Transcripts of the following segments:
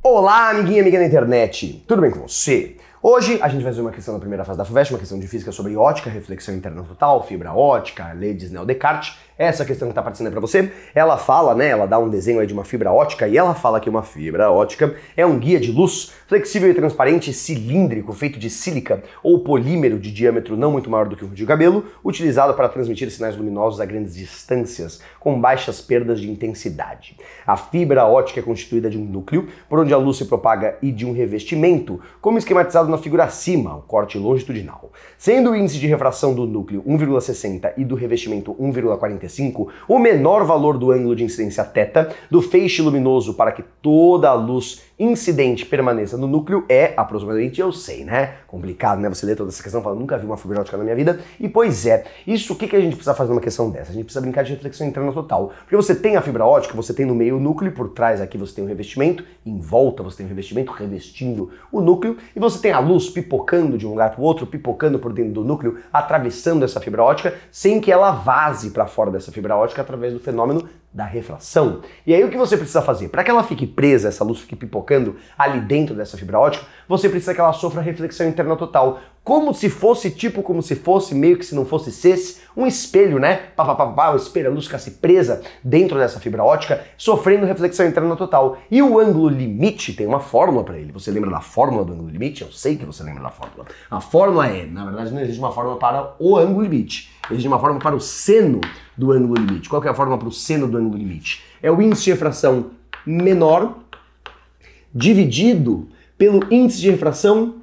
Olá, amiguinha, amiga da internet. Tudo bem com você? Hoje a gente vai fazer uma questão na primeira fase da FUVEST, uma questão de física sobre ótica, reflexão interna total, fibra ótica, de Neo Descartes. Essa é questão que está aparecendo para você, ela fala, né, ela dá um desenho aí de uma fibra ótica e ela fala que uma fibra ótica é um guia de luz flexível e transparente cilíndrico feito de sílica ou polímero de diâmetro não muito maior do que o de cabelo, utilizado para transmitir sinais luminosos a grandes distâncias com baixas perdas de intensidade. A fibra ótica é constituída de um núcleo por onde a luz se propaga e de um revestimento, como esquematizado traçado na figura acima, o corte longitudinal. Sendo o índice de refração do núcleo 1,60 e do revestimento 1,45 o menor valor do ângulo de incidência θ do feixe luminoso para que toda a luz incidente permaneça no núcleo é aproximadamente, eu sei, né? Complicado, né? Você lê toda essa questão e fala, nunca vi uma fibra ótica na minha vida. E pois é, isso o que, que a gente precisa fazer numa questão dessa? A gente precisa brincar de reflexão interna total. Porque você tem a fibra ótica, você tem no meio o núcleo, por trás aqui você tem o revestimento, em volta você tem o revestimento revestindo o núcleo, e você tem a luz pipocando de um lugar para o outro, pipocando por dentro do núcleo, atravessando essa fibra ótica, sem que ela vaze para fora dessa fibra ótica através do fenômeno da refração. E aí o que você precisa fazer? Para que ela fique presa, essa luz fique pipocando ali dentro dessa fibra ótica, você precisa que ela sofra reflexão interna total, como se fosse, tipo como se fosse, meio que se não fosse cesse, um espelho, né? Pá, pá, pá, pá, o espelho, a luz ficasse presa dentro dessa fibra ótica, sofrendo reflexão interna total. E o ângulo limite tem uma fórmula para ele. Você lembra da fórmula do ângulo limite? Eu sei que você lembra da fórmula. A fórmula é, na verdade, não existe uma fórmula para o ângulo limite. Existe uma fórmula para o seno do ângulo limite. Qual que é a fórmula para o seno do ângulo limite? É o índice de refração menor dividido pelo índice de refração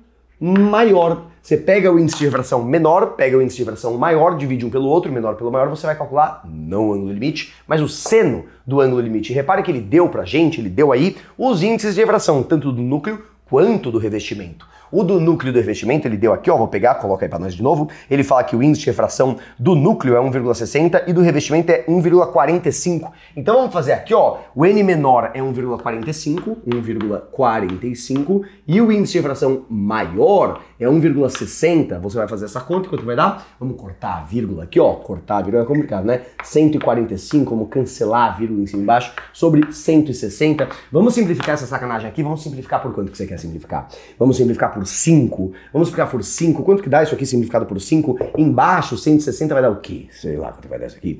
maior. Você pega o índice de refração menor, pega o índice de refração maior, divide um pelo outro, menor pelo maior, você vai calcular não o ângulo limite, mas o seno do ângulo limite. repare que ele deu pra gente, ele deu aí os índices de refração, tanto do núcleo quanto do revestimento. O do núcleo do revestimento, ele deu aqui, ó, vou pegar, coloca aí para nós de novo. Ele fala que o índice de refração do núcleo é 1,60 e do revestimento é 1,45. Então vamos fazer aqui, ó, o N menor é 1,45, 1,45 e o índice de refração maior é 1,60. Você vai fazer essa conta, quanto vai dar? Vamos cortar a vírgula aqui, ó, cortar a vírgula é complicado, né? 145, vamos cancelar a vírgula em cima e embaixo, sobre 160. Vamos simplificar essa sacanagem aqui, vamos simplificar por quanto que você quer simplificar? Vamos simplificar por por 5, vamos multiplicar por 5, quanto que dá isso aqui simplificado por 5? Embaixo, 160 vai dar o quê? Sei lá quanto vai dar isso aqui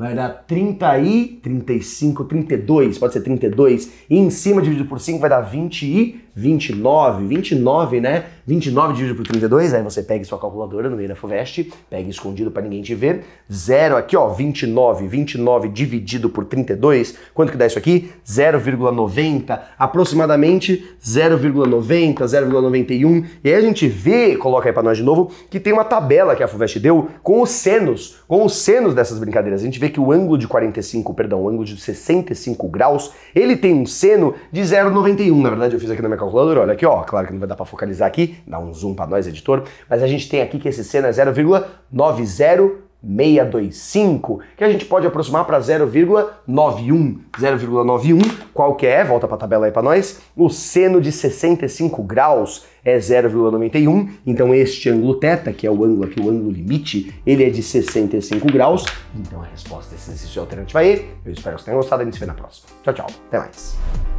vai dar 30 e 35, 32, pode ser 32, e em cima dividido por 5 vai dar 20 e 29, 29, né? 29 dividido por 32, aí você pega sua calculadora no meio da FUVEST, pega escondido para ninguém te ver, zero aqui, ó, 29, 29 dividido por 32, quanto que dá isso aqui? 0,90, aproximadamente 0,90, 0,91, e aí a gente vê, coloca aí para nós de novo, que tem uma tabela que a FUVEST deu com os senos, com os senos dessas brincadeiras, a gente vê que o ângulo de 45, perdão, o ângulo de 65 graus, ele tem um seno de 0,91. Na verdade, eu fiz aqui na minha calculadora, olha aqui, ó. Claro que não vai dar para focalizar aqui, dá um zoom para nós, editor, mas a gente tem aqui que esse seno é 0,90 0,625, que a gente pode aproximar para 0,91. 0,91, qual que é? Volta para a tabela aí para nós. O seno de 65 graus é 0,91, então este ângulo θ, que é o ângulo aqui, o ângulo limite, ele é de 65 graus. Então a resposta desse exercício é alternativa E. Eu espero que vocês tenham gostado, a gente se vê na próxima. Tchau, tchau. Até mais.